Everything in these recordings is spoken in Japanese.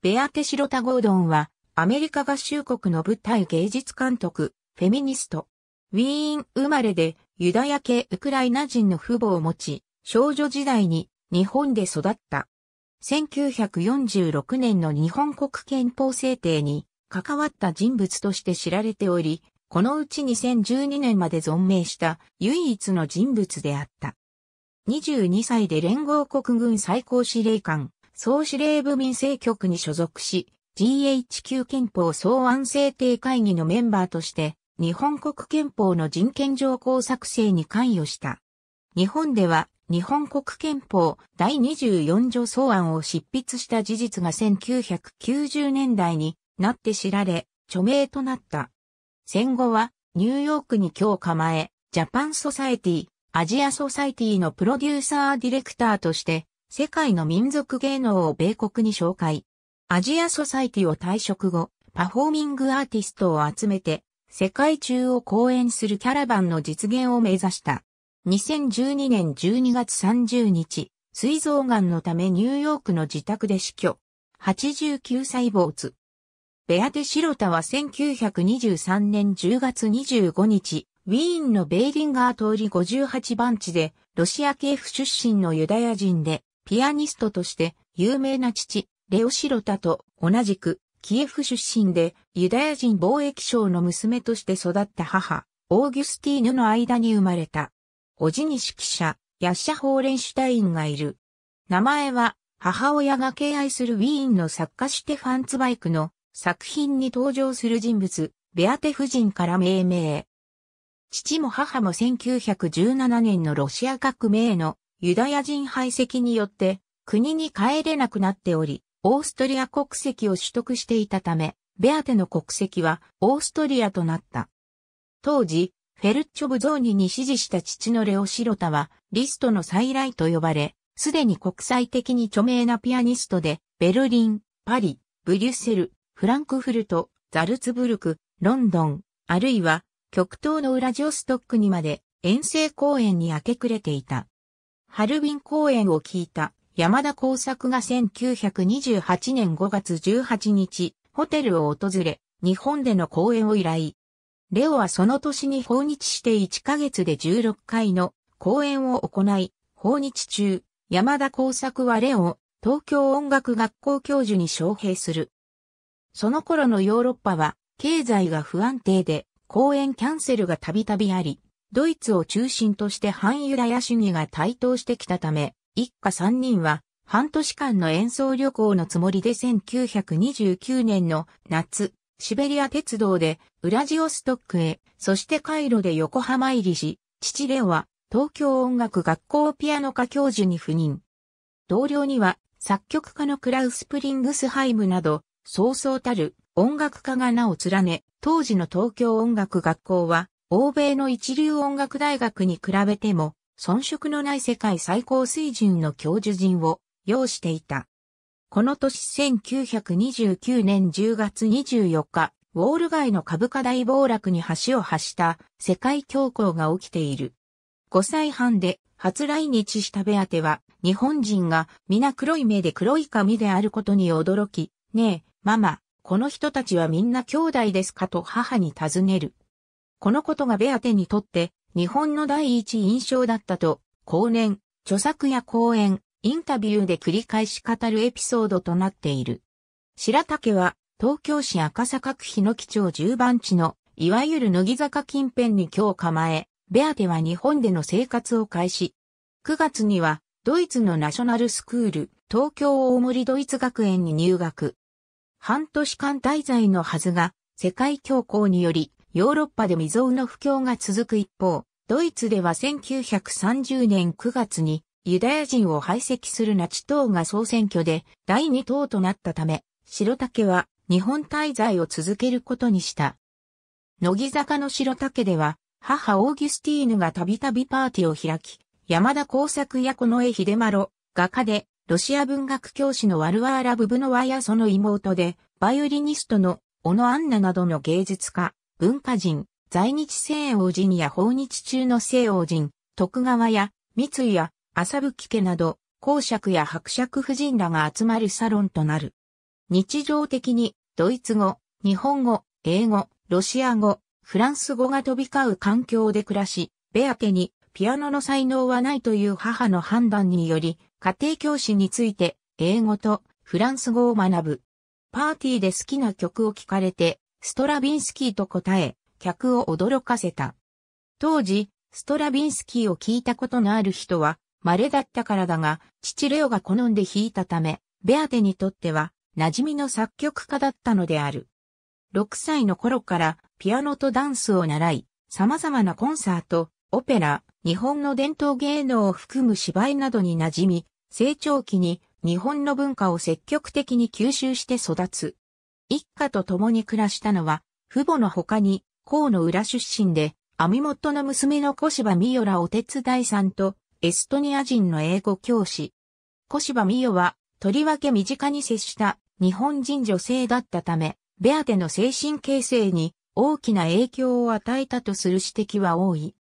ベアテシロタ・ゴードンは、アメリカ合衆国の舞台芸術監督、フェミニスト。ウィーン生まれで、ユダヤ系ウクライナ人の父母を持ち、少女時代に日本で育った。1946年の日本国憲法制定に関わった人物として知られており、このうち2012年まで存命した唯一の人物であった。22歳で連合国軍最高司令官、総司令部民政局に所属し、GHQ 憲法草案制定会議のメンバーとして、日本国憲法の人権条項作成に関与した。日本では、日本国憲法第24条草案を執筆した事実が1990年代になって知られ、著名となった。戦後は、ニューヨークに今日構え、ジャパンソサエティ、アジアソサエティのプロデューサーディレクターとして、世界の民族芸能を米国に紹介。アジアソサイティを退職後、パフォーミングアーティストを集めて、世界中を講演するキャラバンの実現を目指した。2012年12月30日、水臓癌のためニューヨークの自宅で死去。89歳坊主。ベアテ・シロタは1923年10月25日、ウィーンのベイリンガー通り58番地で、ロシア系府出身のユダヤ人で、ピアニストとして有名な父、レオシロタと同じくキエフ出身でユダヤ人貿易商の娘として育った母、オーギュスティーヌの間に生まれた。おじに指揮者、ヤッシャ・ホーレンシュタインがいる。名前は母親が敬愛するウィーンの作家シテファン・ツバイクの作品に登場する人物、ベアテ夫人から命名。父も母も1917年のロシア革命のユダヤ人排斥によって国に帰れなくなっており、オーストリア国籍を取得していたため、ベアテの国籍はオーストリアとなった。当時、フェルッチョ・ブゾーニに支持した父のレオ・シロタは、リストの再来と呼ばれ、すでに国際的に著名なピアニストで、ベルリン、パリ、ブリュッセル、フランクフルト、ザルツブルク、ロンドン、あるいは、極東のウラジオストックにまで遠征公演に明け暮れていた。ハルビン公演を聞いた山田工作が1928年5月18日、ホテルを訪れ、日本での公演を依頼。レオはその年に訪日して1ヶ月で16回の公演を行い、訪日中、山田工作はレオを東京音楽学校教授に招聘する。その頃のヨーロッパは経済が不安定で公演キャンセルがたびたびあり、ドイツを中心として反ユダヤ主義が台頭してきたため、一家三人は半年間の演奏旅行のつもりで1929年の夏、シベリア鉄道でウラジオストックへ、そしてカイロで横浜入りし、父レオは東京音楽学校ピアノ科教授に赴任。同僚には作曲家のクラウス・プリングスハイムなど、そうそうたる音楽家が名を連ね、当時の東京音楽学校は欧米の一流音楽大学に比べても、遜色のない世界最高水準の教授陣を要していた。この年1929年10月24日、ウォール街の株価大暴落に橋を発した世界恐慌が起きている。5歳半で初来日したベアテは日本人が皆黒い目で黒い髪であることに驚き、ねえ、ママ、この人たちはみんな兄弟ですかと母に尋ねる。このことがベアテにとって日本の第一印象だったと、後年、著作や講演、インタビューで繰り返し語るエピソードとなっている。白竹は、東京市赤坂区日野基町10番地の、いわゆる乃木坂近辺に今日構え、ベアテは日本での生活を開始。9月には、ドイツのナショナルスクール、東京大森ドイツ学園に入学。半年間滞在のはずが、世界恐慌により、ヨーロッパで未曾有の不況が続く一方、ドイツでは1930年9月にユダヤ人を排斥するナチ党が総選挙で第2党となったため、白竹は日本滞在を続けることにした。乃木坂の白竹では、母オーギュスティーヌがたびたびパーティーを開き、山田耕作や近衛秀丸、画家で、ロシア文学教師のワルワーラ・ブブノワやその妹で、バイオリニストの小野アンナなどの芸術家、文化人、在日西王人や訪日中の西欧人、徳川や三井や浅吹家など、公爵や伯爵夫人らが集まるサロンとなる。日常的にドイツ語、日本語、英語、ロシア語、フランス語が飛び交う環境で暮らし、ベアテにピアノの才能はないという母の判断により、家庭教師について英語とフランス語を学ぶ。パーティーで好きな曲を聴かれて、ストラビンスキーと答え、客を驚かせた。当時、ストラビンスキーを聞いたことのある人は、稀だったからだが、父レオが好んで弾いたため、ベアテにとっては、馴染みの作曲家だったのである。6歳の頃からピアノとダンスを習い、様々なコンサート、オペラ、日本の伝統芸能を含む芝居などに馴染み、成長期に日本の文化を積極的に吸収して育つ。一家と共に暮らしたのは、父母の他に、河野浦出身で、網元の娘の小芝美代らお手伝いさんと、エストニア人の英語教師。小芝美代は、とりわけ身近に接した日本人女性だったため、ベアテの精神形成に大きな影響を与えたとする指摘は多い。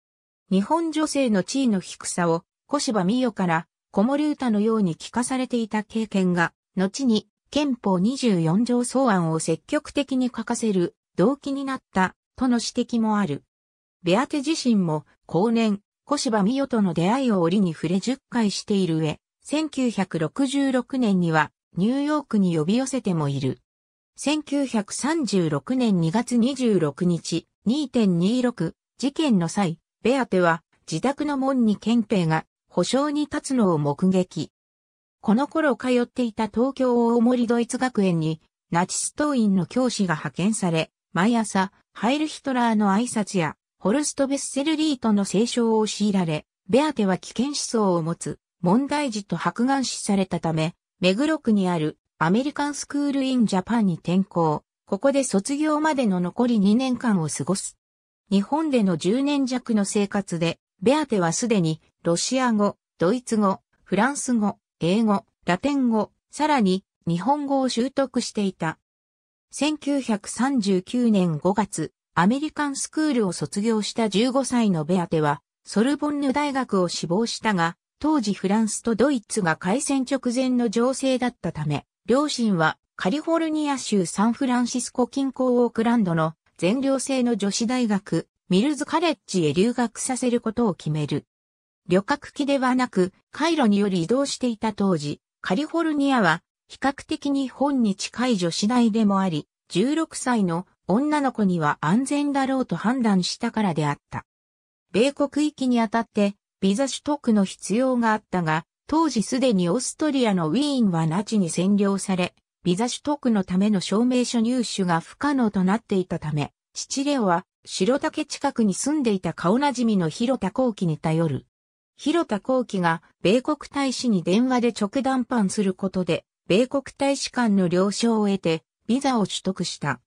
日本女性の地位の低さを小芝美代から子守歌のように聞かされていた経験が、後に憲法24条草案を積極的に書かせる動機になったとの指摘もある。ベアテ自身も後年、小芝美代との出会いを折に触れ10回している上、1966年にはニューヨークに呼び寄せてもいる。1936年2月26日2.26事件の際、ベアテは自宅の門に憲兵が保証に立つのを目撃。この頃通っていた東京大森ドイツ学園に、ナチス党員の教師が派遣され、毎朝、ハイルヒトラーの挨拶や、ホルスト・ベッセルリートの聖書を強いられ、ベアテは危険思想を持つ、問題児と白眼視されたため、目黒区にあるアメリカンスクール・イン・ジャパンに転校、ここで卒業までの残り2年間を過ごす。日本での10年弱の生活で、ベアテはすでにロシア語、ドイツ語、フランス語、英語、ラテン語、さらに日本語を習得していた。1939年5月、アメリカンスクールを卒業した15歳のベアテは、ソルボンヌ大学を志望したが、当時フランスとドイツが開戦直前の情勢だったため、両親はカリフォルニア州サンフランシスコ近郊オークランドの全寮制の女子大学、ミルズカレッジへ留学させることを決める。旅客機ではなく、回路により移動していた当時、カリフォルニアは、比較的日本に近い女子大でもあり、16歳の女の子には安全だろうと判断したからであった。米国行きにあたって、ビザ取得の必要があったが、当時すでにオーストリアのウィーンはナチに占領され、ビザ取得のための証明書入手が不可能となっていたため、父チレオは白竹近くに住んでいた顔なじみの広田幸喜に頼る。広田幸喜が米国大使に電話で直談判することで、米国大使館の了承を得て、ビザを取得した。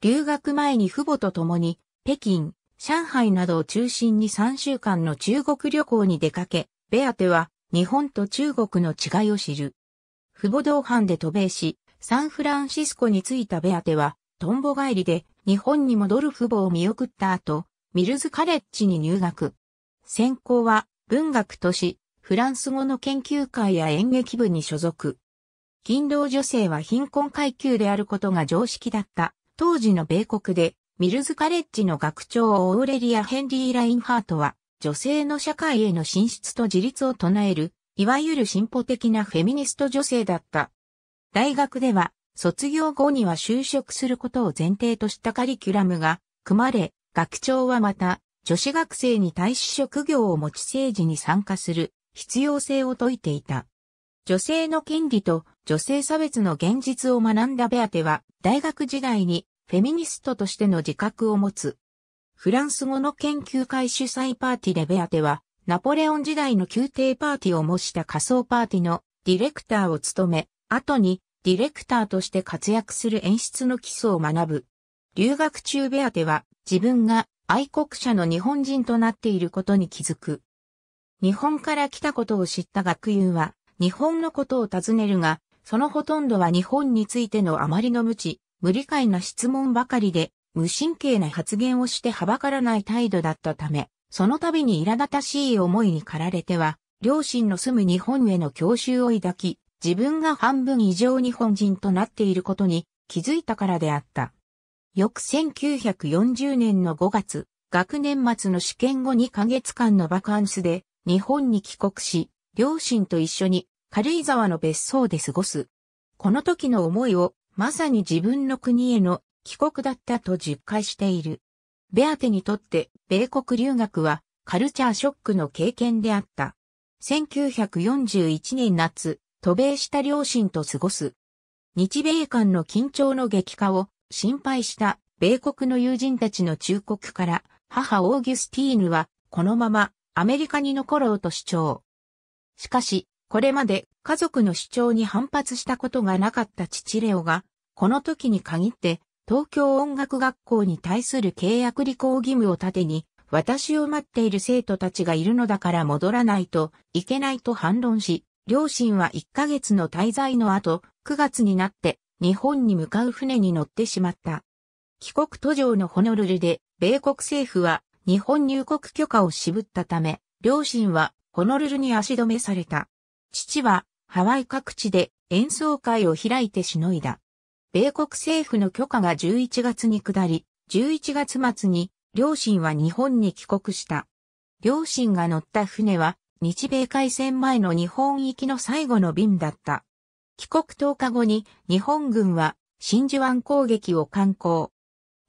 留学前に父母と共に、北京、上海などを中心に3週間の中国旅行に出かけ、ベアテは日本と中国の違いを知る。父母同伴で渡米し、サンフランシスコに着いたベアテは、トンボ帰りで日本に戻る父母を見送った後、ミルズカレッジに入学。専攻は文学都市、フランス語の研究会や演劇部に所属。勤労女性は貧困階級であることが常識だった。当時の米国で、ミルズカレッジの学長オーレリア・ヘンリー・ラインハートは、女性の社会への進出と自立を唱える、いわゆる進歩的なフェミニスト女性だった。大学では、卒業後には就職することを前提としたカリキュラムが組まれ、学長はまた、女子学生に対し職業を持ち政治に参加する必要性を説いていた。女性の権利と女性差別の現実を学んだベアテは大学時代にフェミニストとしての自覚を持つ。フランス語の研究会主催パーティーでベアテはナポレオン時代の宮廷パーティーを模した仮想パーティーのディレクターを務め、後にディレクターとして活躍する演出の基礎を学ぶ。留学中ベアテは自分が愛国者の日本人となっていることに気づく。日本から来たことを知った学友は、日本のことを尋ねるが、そのほとんどは日本についてのあまりの無知、無理解な質問ばかりで、無神経な発言をしてはばからない態度だったため、その度に苛立たしい思いに駆られては、両親の住む日本への郷愁を抱き、自分が半分以上日本人となっていることに気づいたからであった。翌1940年の5月、学年末の試験後2ヶ月間のバカンスで日本に帰国し、両親と一緒に軽井沢の別荘で過ごす。この時の思いをまさに自分の国への帰国だったと実感している。ベアテにとって米国留学はカルチャーショックの経験であった。1941年夏、渡米した両親と過ごす。日米間の緊張の激化を心配した米国の友人たちの忠告から、母オーギュスティーヌは、このままアメリカに残ろうと主張。しかし、これまで家族の主張に反発したことがなかった父レオが、この時に限って東京音楽学校に対する契約履行義務を盾に、私を待っている生徒たちがいるのだから戻らないといけないと反論し、両親は1ヶ月の滞在の後、9月になって日本に向かう船に乗ってしまった。帰国途上のホノルルで、米国政府は日本入国許可を渋ったため、両親はホノルルに足止めされた。父はハワイ各地で演奏会を開いてしのいだ。米国政府の許可が11月に下り、11月末に両親は日本に帰国した。両親が乗った船は日米海戦前の日本行きの最後の便だった。帰国10日後に日本軍は真珠湾攻撃を敢行。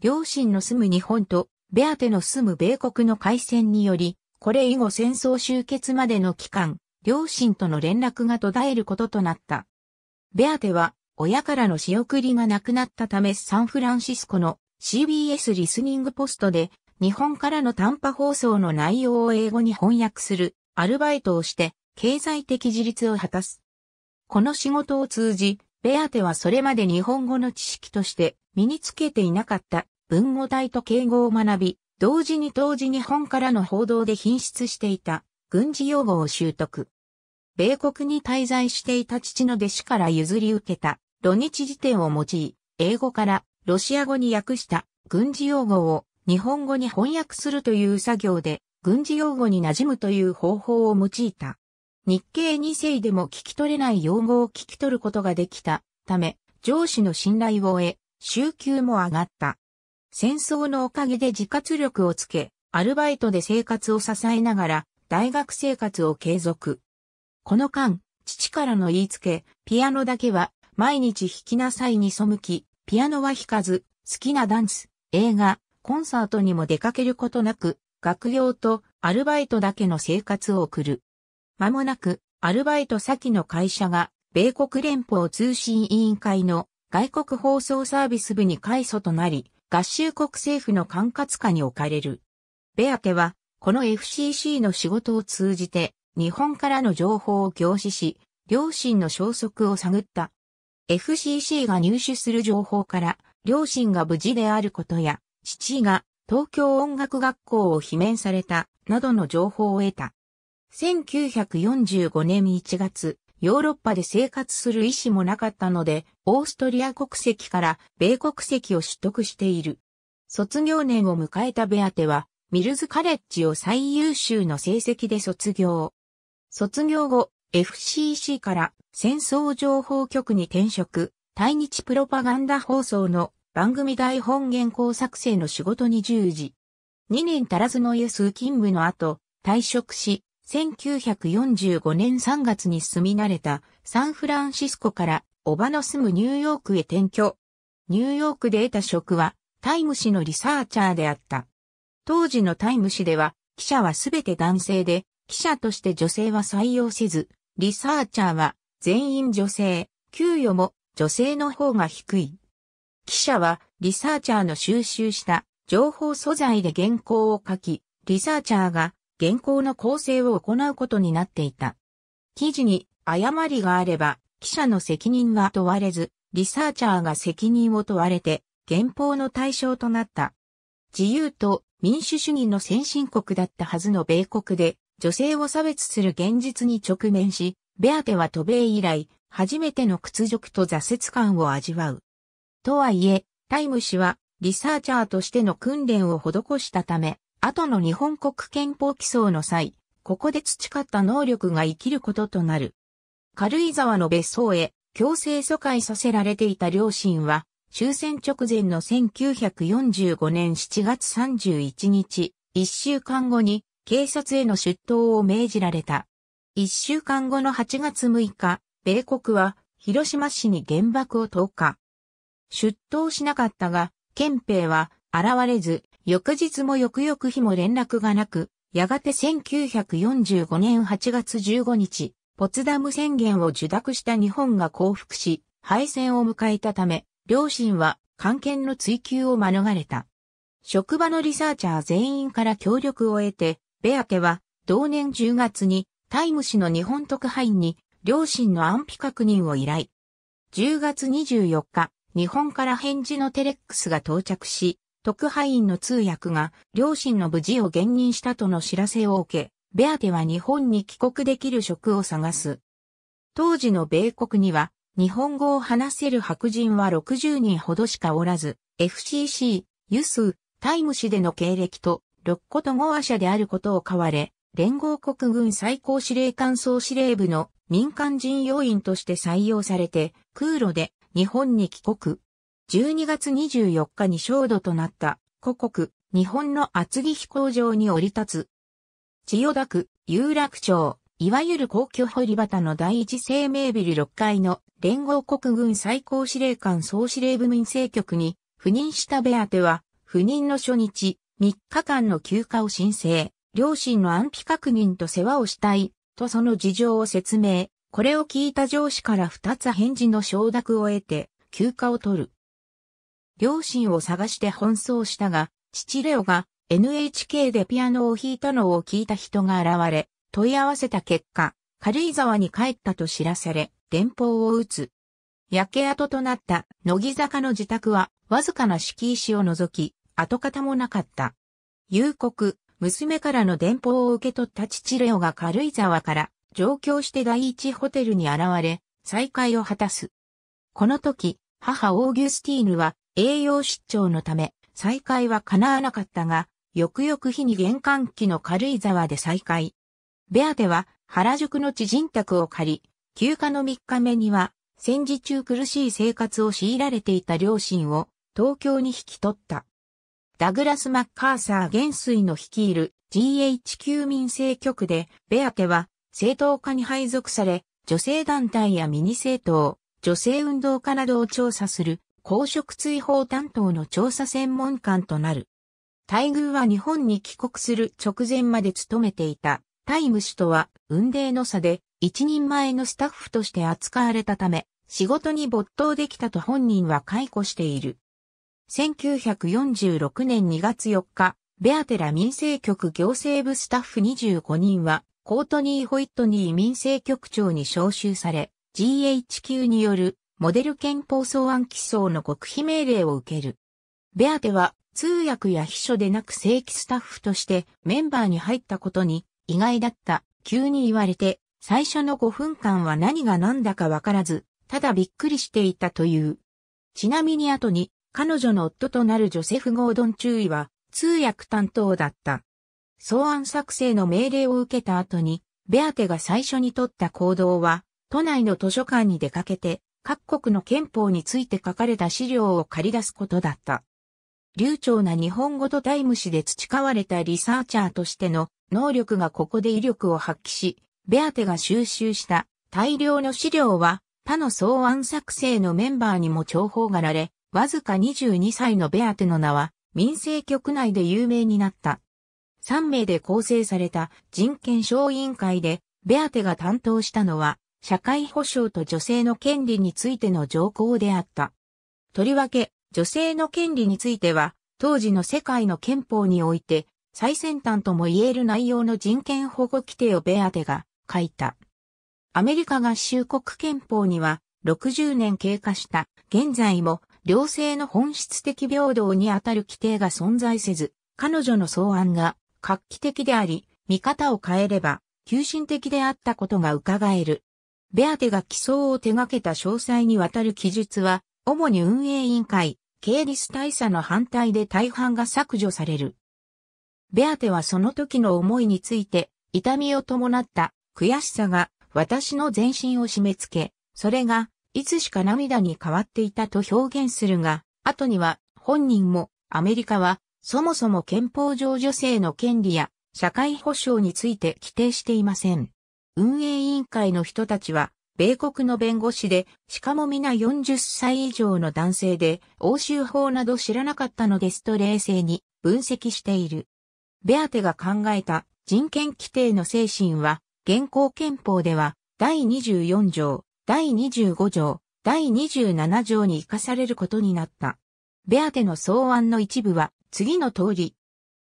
両親の住む日本とベアテの住む米国の海戦により、これ以後戦争終結までの期間、両親との連絡が途絶えることとなった。ベアテは親からの仕送りがなくなったためサンフランシスコの CBS リスニングポストで日本からの短波放送の内容を英語に翻訳するアルバイトをして経済的自立を果たす。この仕事を通じ、ベアテはそれまで日本語の知識として身につけていなかった文語体と敬語を学び、同時に当時日本からの報道で品質していた軍事用語を習得。米国に滞在していた父の弟子から譲り受けた土日辞典を用い、英語からロシア語に訳した軍事用語を日本語に翻訳するという作業で軍事用語に馴染むという方法を用いた。日系二世でも聞き取れない用語を聞き取ることができたため、上司の信頼を得、週休も上がった。戦争のおかげで自活力をつけ、アルバイトで生活を支えながら、大学生活を継続。この間、父からの言いつけ、ピアノだけは、毎日弾きなさいに背き、ピアノは弾かず、好きなダンス、映画、コンサートにも出かけることなく、学業とアルバイトだけの生活を送る。間もなく、アルバイト先の会社が、米国連邦通信委員会の外国放送サービス部に改祖となり、合衆国政府の管轄下に置かれる。ベアテは、この FCC の仕事を通じて、日本からの情報を凝視し、両親の消息を探った。FCC が入手する情報から、両親が無事であることや、父が東京音楽学校を罷免された、などの情報を得た。1945年1月、ヨーロッパで生活する意思もなかったので、オーストリア国籍から米国籍を取得している。卒業年を迎えたベアテは、ミルズカレッジを最優秀の成績で卒業。卒業後、FCC から戦争情報局に転職、対日プロパガンダ放送の番組台本原稿作成の仕事に従事。2年足らずのエス勤務の後、退職し、1945年3月に住み慣れたサンフランシスコからおばの住むニューヨークへ転居。ニューヨークで得た職はタイム誌のリサーチャーであった。当時のタイム誌では記者はすべて男性で、記者として女性は採用せず、リサーチャーは全員女性、給与も女性の方が低い。記者はリサーチャーの収集した情報素材で原稿を書き、リサーチャーが現行の構成を行うことになっていた。記事に誤りがあれば、記者の責任は問われず、リサーチャーが責任を問われて、原稿の対象となった。自由と民主主義の先進国だったはずの米国で、女性を差別する現実に直面し、ベアテは渡米以来、初めての屈辱と挫折感を味わう。とはいえ、タイム氏は、リサーチャーとしての訓練を施したため、後の日本国憲法起草の際、ここで培った能力が生きることとなる。軽井沢の別荘へ強制疎開させられていた両親は、終戦直前の1945年7月31日、1週間後に警察への出頭を命じられた。1週間後の8月6日、米国は広島市に原爆を投下。出頭しなかったが、憲兵は現れず、翌日も翌々日も連絡がなく、やがて1945年8月15日、ポツダム宣言を受諾した日本が降伏し、敗戦を迎えたため、両親は関係の追及を免れた。職場のリサーチャー全員から協力を得て、ベアケは同年10月にタイム誌の日本特派員に両親の安否確認を依頼。10月24日、日本から返事のテレックスが到着し、特派員の通訳が両親の無事を現任したとの知らせを受け、ベアテは日本に帰国できる職を探す。当時の米国には日本語を話せる白人は60人ほどしかおらず、FCC、ユス、タイム誌での経歴と、ロッコトゴア社であることを買われ、連合国軍最高司令官総司令部の民間人要員として採用されて、空路で日本に帰国。12月24日に焦土となった故国、日本の厚木飛行場に降り立つ。千代田区、有楽町、いわゆる皇居堀端の第一生命ビル6階の連合国軍最高司令官総司令部民政局に赴任したベアテは、赴任の初日、3日間の休暇を申請、両親の安否確認と世話をしたい、とその事情を説明。これを聞いた上司から2つ返事の承諾を得て、休暇を取る。両親を探して奔走したが、父レオが NHK でピアノを弾いたのを聞いた人が現れ、問い合わせた結果、軽井沢に帰ったと知らされ、電報を打つ。焼け跡となった乃木坂の自宅は、わずかな敷石を除き、跡形もなかった。夕刻、娘からの電報を受け取った父レオが軽井沢から上京して第一ホテルに現れ、再会を果たす。この時、母オーギュスティーヌは栄養失調のため、再会は叶わなかったが、翌々日に玄関機の軽井沢で再会。ベアテは原宿の知人宅を借り、休暇の3日目には、戦時中苦しい生活を強いられていた両親を東京に引き取った。ダグラス・マッカーサー元帥の率いる GHQ 民政局で、ベアテは政党家に配属され、女性団体やミニ政党、女性運動家などを調査する公職追放担当の調査専門官となる。待遇は日本に帰国する直前まで勤めていたタイム氏とは運命の差で一人前のスタッフとして扱われたため仕事に没頭できたと本人は解雇している。1946年2月4日、ベアテラ民政局行政部スタッフ25人はコートニー・ホイットニー民政局長に招集され、GHQ によるモデル憲法草案起草の極秘命令を受ける。ベアテは通訳や秘書でなく正規スタッフとしてメンバーに入ったことに意外だった。急に言われて最初の5分間は何が何だかわからず、ただびっくりしていたという。ちなみに後に彼女の夫となるジョセフ・ゴードン注意は通訳担当だった。草案作成の命令を受けた後に、ベアテが最初に取った行動は、都内の図書館に出かけて、各国の憲法について書かれた資料を借り出すことだった。流暢な日本語とタイム誌で培われたリサーチャーとしての能力がここで威力を発揮し、ベアテが収集した大量の資料は他の草案作成のメンバーにも重宝がられ、わずか22歳のベアテの名は民政局内で有名になった。3名で構成された人権小委員会でベアテが担当したのは社会保障と女性の権利についての条項であった。とりわけ、女性の権利については、当時の世界の憲法において、最先端とも言える内容の人権保護規定をベアテが書いた。アメリカ合衆国憲法には、60年経過した現在も両性の本質的平等にあたる規定が存在せず、彼女の草案が画期的であり、見方を変えれば、急進的であったことが伺える。ベアテが起草を手掛けた詳細にわたる記述は、主に運営委員会、ケーリス大佐の反対で大半が削除される。ベアテはその時の思いについて、痛みを伴った悔しさが私の全身を締め付け、それがいつしか涙に変わっていたと表現するが、後には本人もアメリカはそもそも憲法上女性の権利や社会保障について規定していません。運営委員会の人たちは、米国の弁護士で、しかも皆40歳以上の男性で、欧州法など知らなかったのですと冷静に分析している。ベアテが考えた人権規定の精神は、現行憲法では、第24条、第25条、第27条に生かされることになった。ベアテの草案の一部は、次の通り、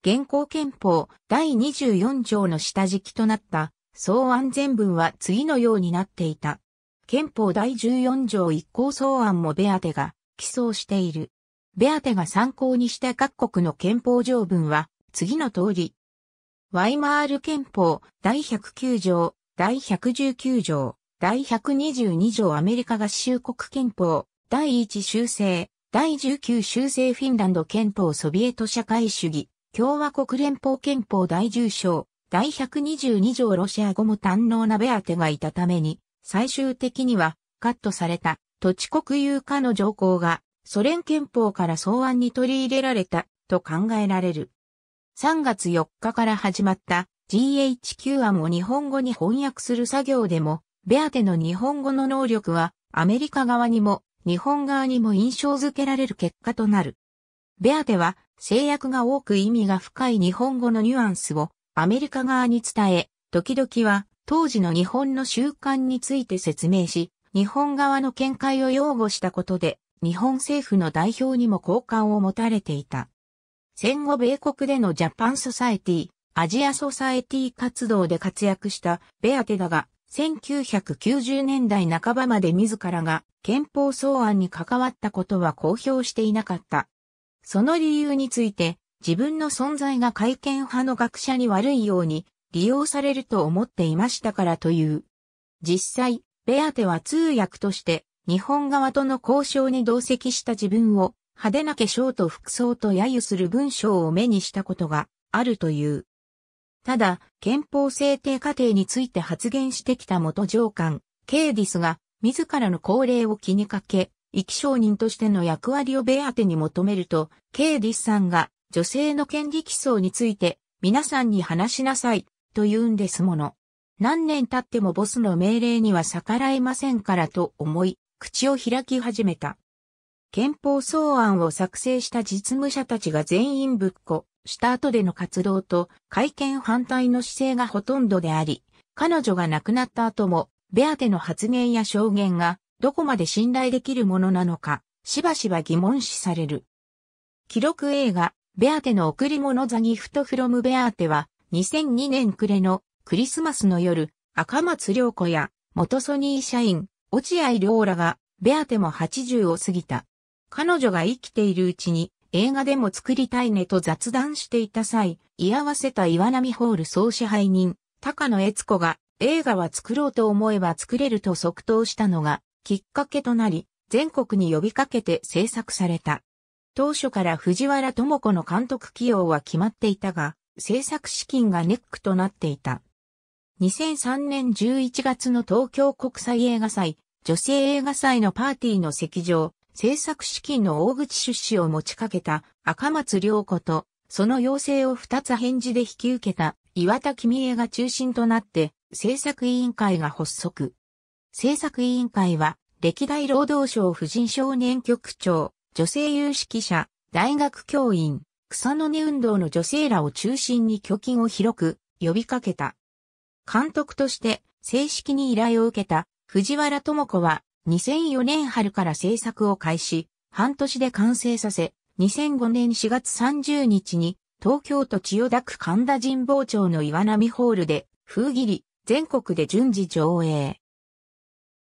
現行憲法第24条の下敷きとなった草案全文は次のようになっていた。憲法第14条一項草案もベアテが起草している。ベアテが参考にした各国の憲法条文は次の通り。ワイマール憲法第109条、第119条、第122条アメリカ合衆国憲法第1修正、第19修正フィンランド憲法ソビエト社会主義、共和国連邦憲法第10章、第122条ロシア語も堪能なベアテがいたために、最終的にはカットされた土地国有化の条項がソ連憲法から草案に取り入れられたと考えられる。3月4日から始まった GHQ 案を日本語に翻訳する作業でも、ベアテの日本語の能力はアメリカ側にも日本側にも印象づけられる結果となる。ベアテは制約が多く意味が深い日本語のニュアンスをアメリカ側に伝え、時々は当時の日本の習慣について説明し、日本側の見解を擁護したことで、日本政府の代表にも好感を持たれていた。戦後米国でのジャパンソサエティ、アジアソサエティ活動で活躍したベアテだが、1990年代半ばまで自らが憲法草案に関わったことは公表していなかった。その理由について、自分の存在が会見派の学者に悪いように利用されると思っていましたからという。実際、ベアテは通訳として日本側との交渉に同席した自分を派手な化粧と服装と揶揄する文章を目にしたことがあるという。ただ、憲法制定過程について発言してきた元上官、ケーディスが自らの高齢を気にかけ、生き証人としての役割をベアテに求めると、ケーディスさんが女性の権利基礎について皆さんに話しなさいと言うんですもの。何年経ってもボスの命令には逆らえませんからと思い、口を開き始めた。憲法草案を作成した実務者たちが全員ぶっこした後での活動と会見反対の姿勢がほとんどであり、彼女が亡くなった後も、ベアテの発言や証言がどこまで信頼できるものなのか、しばしば疑問視される。記録映画、ベアテの贈り物ザギフトフロムベアテは、2002年暮れのクリスマスの夜、赤松良子や元ソニー社員、落合良らが、ベアテも80を過ぎた。彼女が生きているうちに、映画でも作りたいねと雑談していた際、居合わせた岩波ホール総支配人、高野悦子が、映画は作ろうと思えば作れると即答したのが、きっかけとなり、全国に呼びかけて制作された。当初から藤原智子の監督起用は決まっていたが、制作資金がネックとなっていた。2003年11月の東京国際映画祭、女性映画祭のパーティーの席上、制作資金の大口出資を持ちかけた赤松良子と、その要請を二つ返事で引き受けた岩田君江が中心となって制作委員会が発足。制作委員会は歴代労働省婦人少年局長、女性有識者、大学教員、草の根運動の女性らを中心に虚金を広く呼びかけた。監督として正式に依頼を受けた藤原智子は2004年春から制作を開始、半年で完成させ、2005年4月30日に東京都千代田区神田神保町の岩波ホールで風切り、全国で順次上映。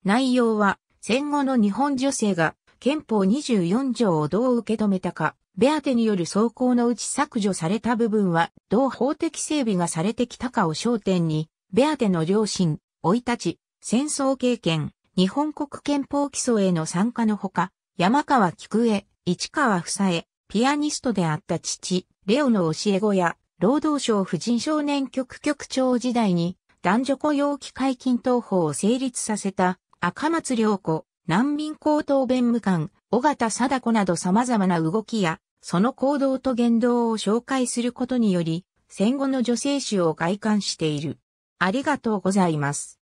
内容は戦後の日本女性が憲法24条をどう受け止めたか、ベアテによる走行のうち削除された部分は、どう法的整備がされてきたかを焦点に、ベアテの両親、老いたち、戦争経験、日本国憲法基礎への参加のほか、山川菊江、市川房江、ピアニストであった父、レオの教え子や、労働省婦人少年局局長時代に、男女雇用機会均等法を成立させた、赤松良子、難民高等弁務官、尾形貞子など様々な動きや、その行動と言動を紹介することにより、戦後の女性史を外観している。ありがとうございます。